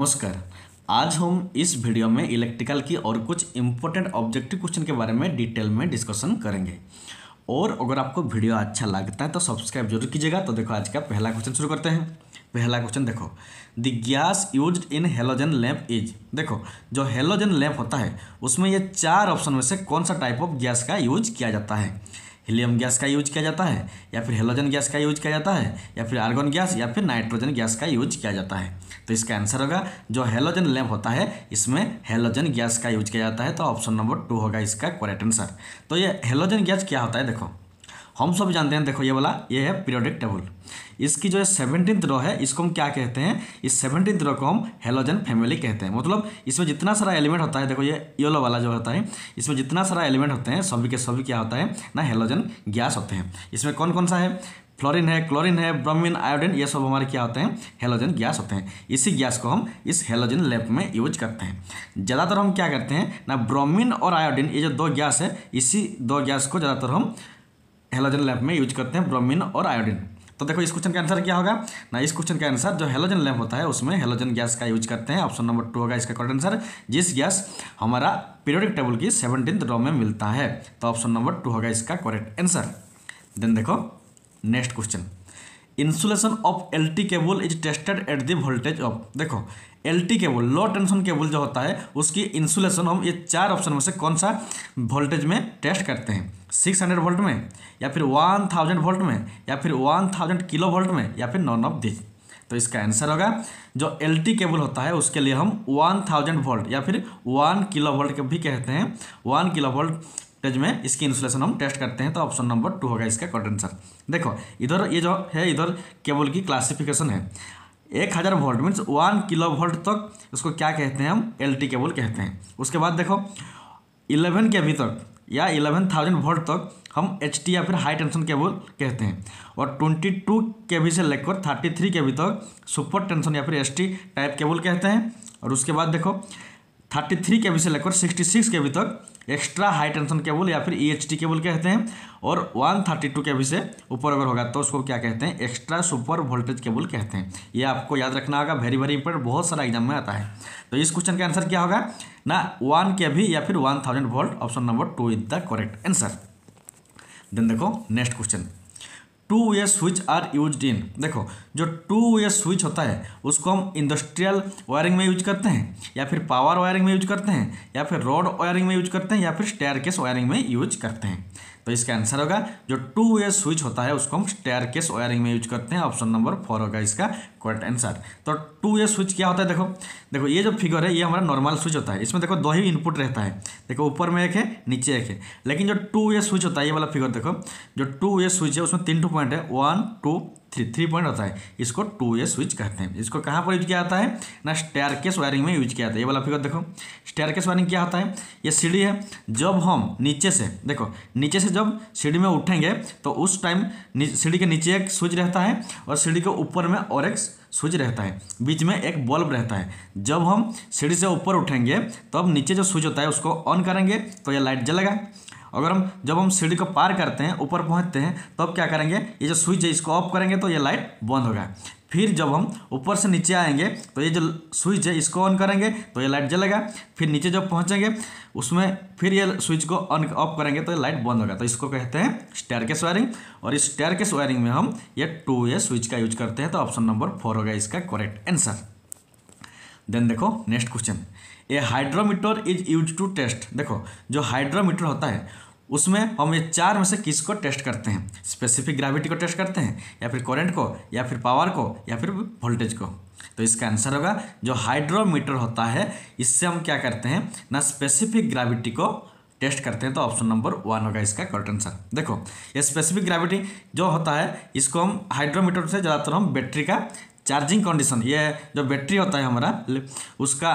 नमस्कार आज हम इस वीडियो में इलेक्ट्रिकल की और कुछ इम्पोर्टेंट ऑब्जेक्टिव क्वेश्चन के बारे में डिटेल में डिस्कशन करेंगे और अगर आपको वीडियो अच्छा लगता है तो सब्सक्राइब जरूर कीजिएगा तो देखो आज का पहला क्वेश्चन शुरू करते हैं पहला क्वेश्चन देखो the gas use in halogen lamp is देखो जो हेलोजन लैम्प होता है उसमें ये चार ऑप्शन में से कौन सा टाइप ऑफ गैस का यूज किया जाता है हीलियम गैस का यूज किया जाता है या फिर हेलोजन गैस का यूज किया जाता है या फिर आर्गन गैस या फिर नाइट्रोजन गैस का यूज किया जाता है तो इसका आंसर होगा जो हेलोजन लैम्प होता है इसमें हेलोजन गैस का यूज किया जाता है तो ऑप्शन नंबर टू होगा इसका करेक्ट आंसर तो ये हेलोजन गैस क्या होता है देखो हम सब जानते हैं देखो ये वाला ये है पीरियोडिक टेबल इसकी जो है सेवनटीन रो है इसको हम क्या कहते हैं इस सेवनटीन रो को हम हेलोजन फैमिली कहते हैं मतलब इसमें जितना सारा एलिमेंट होता है देखो ये येलो वाला जो होता है इसमें जितना सारा एलिमेंट होते हैं सभी के सभी क्या होता है ना हेलोजन गैस होते हैं इसमें कौन कौन सा है फ्लोरिन है क्लोरिन है ब्रोमिन, आयोडीन ये सब हमारे क्या होते हैं हेलोजन गैस होते हैं इसी गैस को हम इस हेलोजन लैब में यूज करते हैं ज़्यादातर हम क्या करते हैं ना ब्रोमिन और आयोडीन ये जो दो गैस है इसी दो गैस को ज़्यादातर हम हेलोजन लैम्प में यूज करते हैं ब्रोमिन और आयोडीन तो देखो इस क्वेश्चन का आंसर क्या होगा ना इस क्वेश्चन का आंसर जो हेलोजन लैम्प होता है उसमें हेलोजन गैस का यूज करते हैं ऑप्शन नंबर टू होगा इसका करेक्ट आंसर जिस गैस हमारा पीरियोडिक टेबल की सेवनटीन रो में मिलता है तो ऑप्शन नंबर टू होगा इसका करेक्ट आंसर देन देखो next question insulation of L T cable is tested at the voltage of देखो L T cable low tension cable जो होता है उसकी इंसुलेशन हम ये चार ऑप्शन में से कौन सा वोल्टेज में टेस्ट करते हैं सिक्स हंड्रेड वोल्ट में या फिर वन थाउजेंड वोल्ट में या फिर वन थाउजेंड किलो वोल्ट में या फिर नॉन ऑफ दिस तो इसका आंसर होगा जो एल टी केबल होता है उसके लिए हम वन थाउजेंड वोल्ट या फिर वन किलो वोल्ट भी कहते हैं वन किलो वोल्ट में इसकी इंसुलेशन हम टेस्ट करते हैं तो ऑप्शन नंबर टू होगा इसका करेक्ट आंसर देखो इधर ये जो है इधर केबल की क्लासिफिकेशन है एक हज़ार volt means one kilo volt तक इसको क्या कहते हैं हम एल टी केबल कहते हैं उसके बाद देखो इलेवन के अभी तक या 11,000 वोल्ट तक हम एच या फिर हाई टेंशन केबल कहते हैं और 22 केवी से लेकर 33 केवी तक सुपर टेंशन या फिर एस टाइप केबल कहते हैं और उसके बाद देखो 33 केवी से लेकर 66 केवी तक एक्स्ट्रा हाई टेंशन केबल या फिर ई e केबल कहते हैं और 132 थर्टी के से ऊपर अगर होगा तो उसको क्या कहते हैं एक्स्ट्रा सुपर वोल्टेज केबल कहते हैं ये आपको याद रखना होगा वेरी वेरी इंपॉर्टेंट बहुत सारा एग्जाम में आता है तो इस क्वेश्चन का आंसर क्या होगा ना वन के भी या फिर one thousand volt option number two is the correct answer then देखो next question two way switch are use in देखो जो टू वे स्विच होता है उसको हम इंडस्ट्रियल वायरिंग में यूज करते हैं या फिर पावर वायरिंग में यूज करते हैं या फिर रोड वायरिंग में यूज करते हैं या फिर स्टेयर केस वायरिंग में यूज करते हैं तो इसका आंसर होगा जो टू वे स्विच होता है उसको हम स्टेयर केस वायरिंग में यूज करते हैं ऑप्शन नंबर फोर होगा इसका करेक्ट आंसर तो टू वे स्विच क्या होता है देखो देखो ये जो फिगर है ये हमारा नॉर्मल स्विच होता है इसमें देखो दो ही इनपुट रहता है देखो ऊपर में एक है नीचे एक है लेकिन जो टू वे स्विच होता है ये वाला फिगर देखो जो टू वे स्विच है उसमें तीन टू पॉइंट है one two three three point होता है इसको टू ए स्विच कहते हैं इसको कहाँ पर यूज किया जाता है ना स्टेयरकेस वायरिंग में यूज किया जाता है ये वाला फिगर देखो स्टेयरकेस वायरिंग क्या होता है ये सीढ़ी है जब हम नीचे से देखो नीचे से जब सीढ़ी में उठेंगे तो उस टाइम सीढ़ी के नीचे एक स्विच रहता है और सीढ़ी के ऊपर में और एक स्विच रहता है बीच में एक बल्ब रहता है जब हम सीढ़ी से ऊपर उठेंगे तब तो नीचे जो स्विच होता है उसको ऑन करेंगे तो यह लाइट जलेगा अगर हम जब हम सीढ़ी को पार करते हैं ऊपर पहुँचते हैं तब तो क्या करेंगे ये जो स्विच है इसको ऑफ करेंगे तो ये लाइट बंद होगा फिर जब हम ऊपर से नीचे आएंगे तो ये जो स्विच है इसको ऑन करेंगे तो ये लाइट जलेगा फिर नीचे जब पहुंचेंगे उसमें फिर ये स्विच को ऑन ऑफ करेंगे तो ये लाइट बंद होगा तो इसको कहते हैं स्टेयर केस वायरिंग और इस स्टेयर केस वायरिंग में हम ये टू ए स्विच का यूज करते हैं तो ऑप्शन नंबर फोर होगा इसका करेक्ट आंसर देन देखो next question a hydrometer is use to test देखो जो हाइड्रोमीटर होता है उसमें हम ये चार में से किस को टेस्ट करते हैं स्पेसिफिक ग्रेविटी को टेस्ट करते हैं या फिर करंट को या फिर पावर को या फिर वोल्टेज को तो इसका आंसर होगा जो हाइड्रोमीटर होता है इससे हम क्या करते हैं ना स्पेसिफिक ग्रेविटी को टेस्ट करते हैं तो ऑप्शन नंबर वन होगा इसका करेक्ट आंसर देखो ये स्पेसिफिक ग्रेविटी जो होता है इसको हम हाइड्रोमीटर से ज़्यादातर हम बैटरी का चार्जिंग कंडीशन ये जो बैटरी होता है हमारा उसका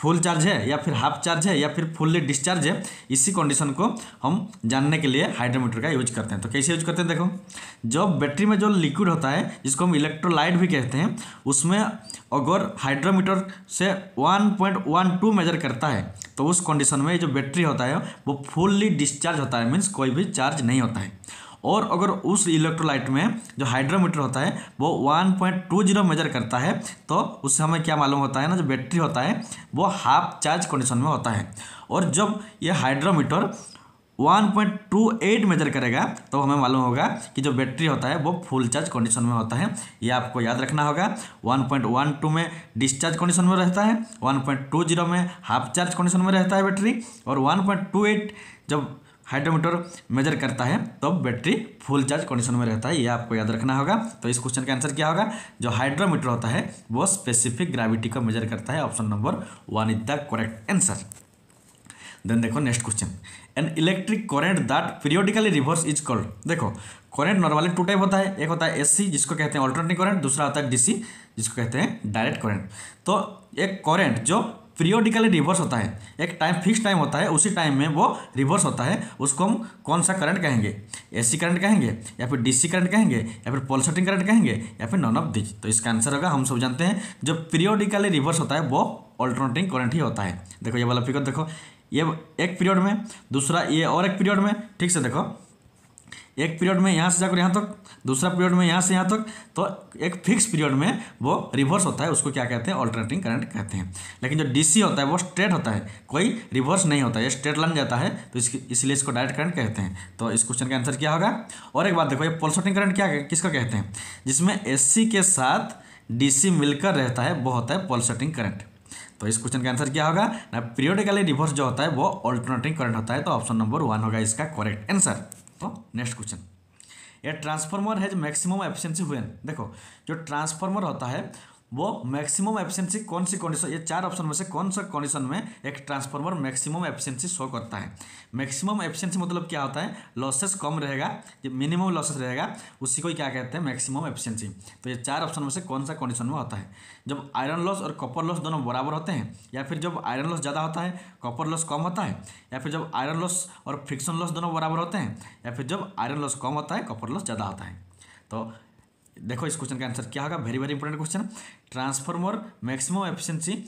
फुल चार्ज है या फिर हाफ चार्ज है या फिर फुल्ली डिस्चार्ज है इसी कंडीशन को हम जानने के लिए हाइड्रोमीटर का यूज करते हैं तो कैसे यूज करते हैं देखो जब बैटरी में जो लिक्विड होता है जिसको हम इलेक्ट्रोलाइट भी कहते हैं उसमें अगर हाइड्रोमीटर से 1.12 मेजर करता है तो उस कंडीशन में जो बैटरी होता है वो फुल्ली डिस्चार्ज होता है मीन्स कोई भी चार्ज नहीं होता है और अगर उस इलेक्ट्रोलाइट में जो हाइड्रोमीटर होता है वो 1.20 मेजर करता है तो उस समय क्या मालूम होता है ना जो बैटरी होता है वो हाफ चार्ज कंडीशन में होता है और जब ये हाइड्रोमीटर 1.28 मेजर करेगा तो हमें मालूम होगा कि जो बैटरी होता है वो फुल चार्ज कंडीशन में होता है ये आपको याद रखना होगा 1.12 में डिस्चार्ज कंडीशन में रहता है 1.20 में हाफ चार्ज कंडीशन में रहता है बैटरी और 1.28 जब हाइड्रोमीटर मेजर करता है तब तो बैटरी फुल चार्ज कंडीशन में रहता है ये आपको याद रखना होगा तो इस क्वेश्चन का आंसर क्या होगा जो हाइड्रोमीटर होता है वो स्पेसिफिक ग्राविटी को मेजर करता है option number one is the correct answer then देखो next question an electric current that periodically reverse is called देखो करेंट नॉर्मली टू टाइप होता है एक होता है सी जिसको कहते हैं ऑल्टरनेटिंग करंट दूसरा होता है डीसी जिसको कहते हैं डायरेक्ट करंट तो एक करंट जो पीरियोडिकली रिवर्स होता है एक टाइम फिक्स टाइम होता है उसी टाइम में वो रिवर्स होता है उसको हम कौन सा करंट कहेंगे एसी करंट कहेंगे या फिर डीसी करंट कहेंगे या फिर पोलसटिंग करंट कहेंगे या फिर नॉन ऑफ दिज तो इसका आंसर होगा हम सब जानते हैं जो पीरियोडिकली रिवर्स होता है वो ऑल्टरनेटिंग करंट ही होता है देखो ये वाला फिगर देखो ये एक पीरियड में दूसरा ये और एक पीरियड में ठीक से देखो एक पीरियड में यहाँ से जाकर यहाँ तक दूसरा पीरियड में यहाँ से यहाँ तक तो एक फिक्स पीरियड में वो रिवर्स होता है उसको क्या कहते हैं ऑल्टरनेटिंग करंट कहते हैं लेकिन जो डीसी होता है वो स्ट्रेट होता है कोई रिवर्स नहीं होता है स्ट्रेट लग जाता है तो इसलिए इसको डायरेक्ट करंट कहते हैं तो इस क्वेश्चन का आंसर क्या होगा और एक बात देखो ये पोलसोटिंग करंट क्या किसका कहते हैं जिसमें एस के साथ डी मिलकर रहता है वो होता है पोलसोटिंग करंट तो इस क्वेश्चन का आंसर क्या होगा ना पीरियडिकली रिवर्स जो होता है वो ऑल्टरनेटिंग करंट होता है तो ऑप्शन नंबर वन होगा इसका करेक्ट आंसर तो नेक्स्ट क्वेश्चन ये transformer has maximum efficiency when देखो जो ट्रांसफार्मर होता है वो मैक्सिमम एफिशिएंसी कौन सी कंडीशन ये चार ऑप्शन में से कौन सा कंडीशन में एक ट्रांसफार्मर मैक्सिमम एफिशिएंसी शो करता है मैक्सिमम एफिशिएंसी मतलब क्या होता है लॉसेस कम रहेगा जो मिनिमम लॉसेस रहेगा उसी को ही क्या कहते हैं मैक्सिमम एफिशिएंसी तो ये चार ऑप्शन में से कौन सा कंडीशन में होता है जब आयरन लॉस और कॉपर लॉस दोनों बराबर होते हैं या फिर जब आयरन लॉस ज़्यादा होता है कॉपर लॉस कम होता है या फिर जब आयरन लॉस और फ्रिक्शन लॉस दोनों बराबर होते हैं या फिर जब आयरन लॉस कम होता है कॉपर लॉस ज़्यादा होता है तो देखो इस क्वेश्चन का आंसर क्या होगा very very important question transformer maximum efficiency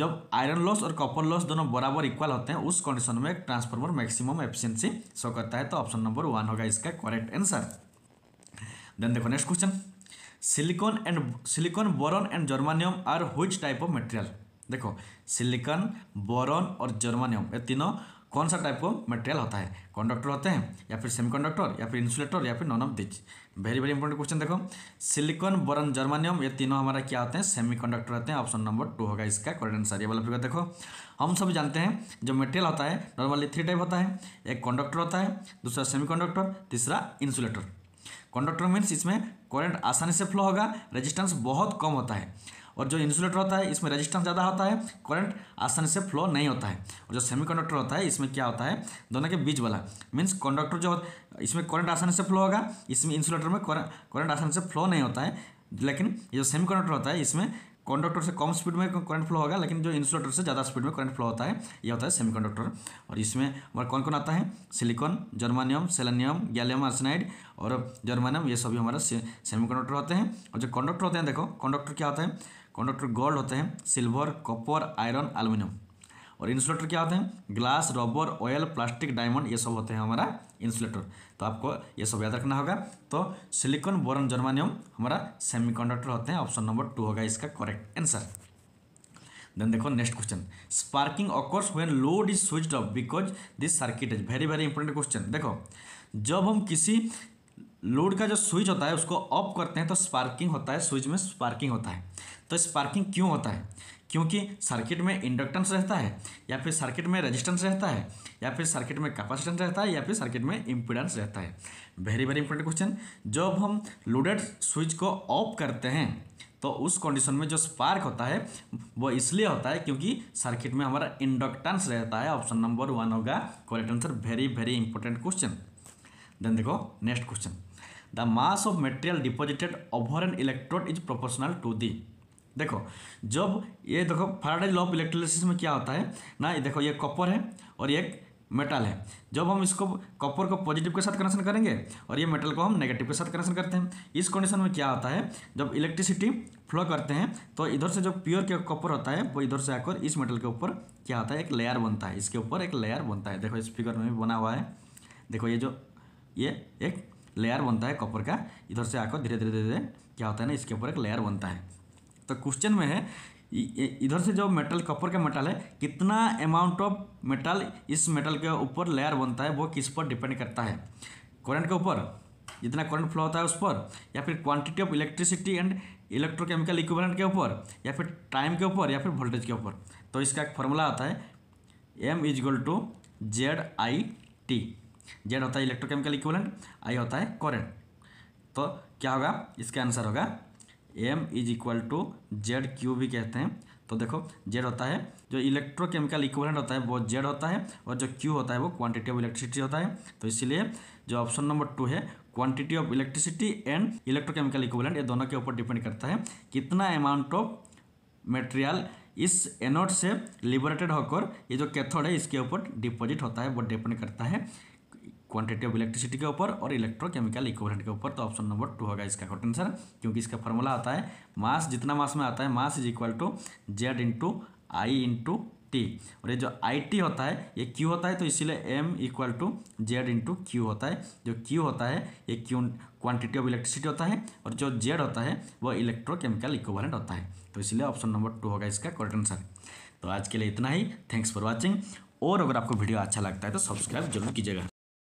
जब आयरन लॉस और कॉपर लॉस दोनों बराबर इक्वल होते हैं उस कंडीशन में ट्रांसफॉर्मर मैक्सिमम एफिशिएंसी शो करता है तो ऑप्शन नंबर वन होगा इसका करेक्ट आंसर देन देखो next question silicon and silicon boron and germanium are which type of material देखो सिलिकॉन बोरॉन और जर्मानियम ये तीनों कौन सा टाइप को मटेरियल होता है कंडक्टर होते हैं या फिर सेमीकंडक्टर या फिर इंसुलेटर या फिर none of which very very important question देखो सिलिकॉन बोरन जर्मानियम ये तीनों हमारा क्या होते हैं सेमीकंडक्टर होते हैं ऑप्शन नंबर टू होगा इसका करेक्ट आंसर ये वाला फिगर देखो हम सब जानते हैं जो मटेरियल होता है नॉर्मली थ्री टाइप होता है एक कंडक्टर होता है दूसरा सेमीकंडक्टर तीसरा इंसुलेटर कंडक्टर मीन्स इसमें करंट आसानी से फ्लो होगा रेजिस्टेंस बहुत कम होता है और जो इंसुलेटर होता है इसमें रेजिस्टेंस ज़्यादा होता है करंट आसानी से फ्लो नहीं होता है और जो सेमी कंडक्टर होता है इसमें क्या होता है दोनों के बीच वाला मीन्स कंडक्टर जो इसमें करंट आसानी से फ्लो होगा इसमें इंसुलेटर में करंट आसानी से फ्लो नहीं होता है लेकिन जो सेमी कंडक्टर होता है इसमें कंडक्टर से कम स्पीड में करंट फ्लो होगा लेकिन जो इंसुलेटर से ज़्यादा स्पीड में करंट फ्लो होता है ये होता है कंडक्टर और इसमें हमारा कौन कौन आता है silicon germanium selenium gallium arsenide और जर्मानियम ये सभी हमारा कंडक्टर होते हैं और जो कंडक्टर होते हैं देखो कंडक्टर क्या होता है कंडक्टर गोल्ड होते हैं सिल्वर कॉपर आयरन एल्यूमिनियम और इंसुलेटर क्या होते हैं glass rubber oil plastic diamond ये सब होते हैं हमारा इंसुलेटर तो आपको ये सब याद रखना होगा तो सिलिकॉन बोरन जर्मानियम हमारा सेमीकंडक्टर होते हैं ऑप्शन नंबर टू होगा इसका करेक्ट आंसर देन देखो next question sparking occurs when load is switched off because this circuit is very very important question देखो जब हम किसी लोड का जो स्विच होता है उसको ऑफ करते हैं तो स्पार्किंग होता है स्विच में स्पार्किंग होता है तो स्पार्किंग क्यों होता है क्योंकि सर्किट में इंडक्टेंस रहता है या फिर सर्किट में रेजिस्टेंस रहता है या फिर सर्किट में कैपेसिटेंस रहता है या फिर सर्किट में इम्पिडेंस रहता है वेरी वेरी इंपॉर्टेंट क्वेश्चन जब हम लोडेड स्विच को ऑफ करते हैं तो उस कंडीशन में जो स्पार्क होता है वो इसलिए होता है क्योंकि सर्किट में हमारा इंडक्टेंस रहता है ऑप्शन नंबर वन होगा correct answer very very important question then देखो next question the mass of material deposited over an electrode is proportional to the देखो जब ये देखो फराडे लॉ ऑफ इलेक्ट्रोलिसिस में क्या होता है ना ये देखो ये कॉपर है और ये मेटल है जब हम इसको कॉपर को पॉजिटिव के साथ कनेक्शन करेंगे और ये मेटल को हम नेगेटिव के साथ कनेक्शन करते हैं इस कंडीशन में क्या होता है जब इलेक्ट्रिसिटी फ्लो करते हैं तो इधर से जो प्योर के कॉपर होता है वो इधर से आकर इस मेटल के ऊपर क्या होता है एक लेयर बनता है इसके ऊपर एक लेयर बनता है देखो इस फिगर में भी बना हुआ है देखो ये जो ये एक लेयर बनता है कॉपर का इधर से आकर धीरे धीरे धीरे क्या होता है ना इसके ऊपर एक लेयर बनता है तो क्वेश्चन में है इधर से जो मेटल कॉपर का मेटल है कितना अमाउंट ऑफ मेटल इस मेटल के ऊपर लेयर बनता है वो किस पर डिपेंड करता है करंट के ऊपर जितना करंट फ्लो होता है उस पर या फिर quantity of electricity and electrochemical equipment के ऊपर या फिर टाइम के ऊपर या फिर वोल्टेज के ऊपर तो इसका एक फॉर्मूला आता है M is equal to Z I T Z होता है इलेक्ट्रोकेमिकल इक्विवेलेंट आई होता है करेंट तो क्या होगा इसका आंसर होगा M is equal to Z Q भी कहते हैं तो देखो जेड होता है जो इलेक्ट्रोकेमिकल इक्विवेलेंट होता है वो जेड होता है और जो क्यू होता है वो क्वांटिटी ऑफ इलेक्ट्रिसिटी होता है तो इसीलिए जो ऑप्शन नंबर टू है quantity of electricity and electrochemical equivalent ये दोनों के ऊपर डिपेंड करता है कितना अमाउंट ऑफ मटेरियल इस एनोड से लिबरेटेड होकर ये जो कैथोड है इसके ऊपर डिपॉजिट होता है वो डिपेंड करता है क्वांटिटी ऑफ इलेक्ट्रिसिटी के ऊपर और इलेक्ट्रोकेमिकल इक्वलेंट के ऊपर तो ऑप्शन नंबर टू होगा इसका करेक्ट आंसर क्योंकि इसका फॉर्मूला आता है मास जितना मास में आता है mass is equal to Z into I into T और ये जो आई टी होता है ये क्यू होता है तो इसीलिए M equal to Z into Q होता है जो क्यू होता है ये क्यू क्वांटिटी ऑफ इलेक्ट्रिसिटी होता है और जो जेड होता है वो इलेक्ट्रोकेमिकल इक्वलेंट होता है तो इसलिए ऑप्शन नंबर टू होगा इसका करेक्ट आंसर तो आज के लिए इतना ही थैंक्स फॉर वॉचिंग और अगर आपको वीडियो अच्छा लगता है तो सब्सक्राइब जरूर कीजिएगा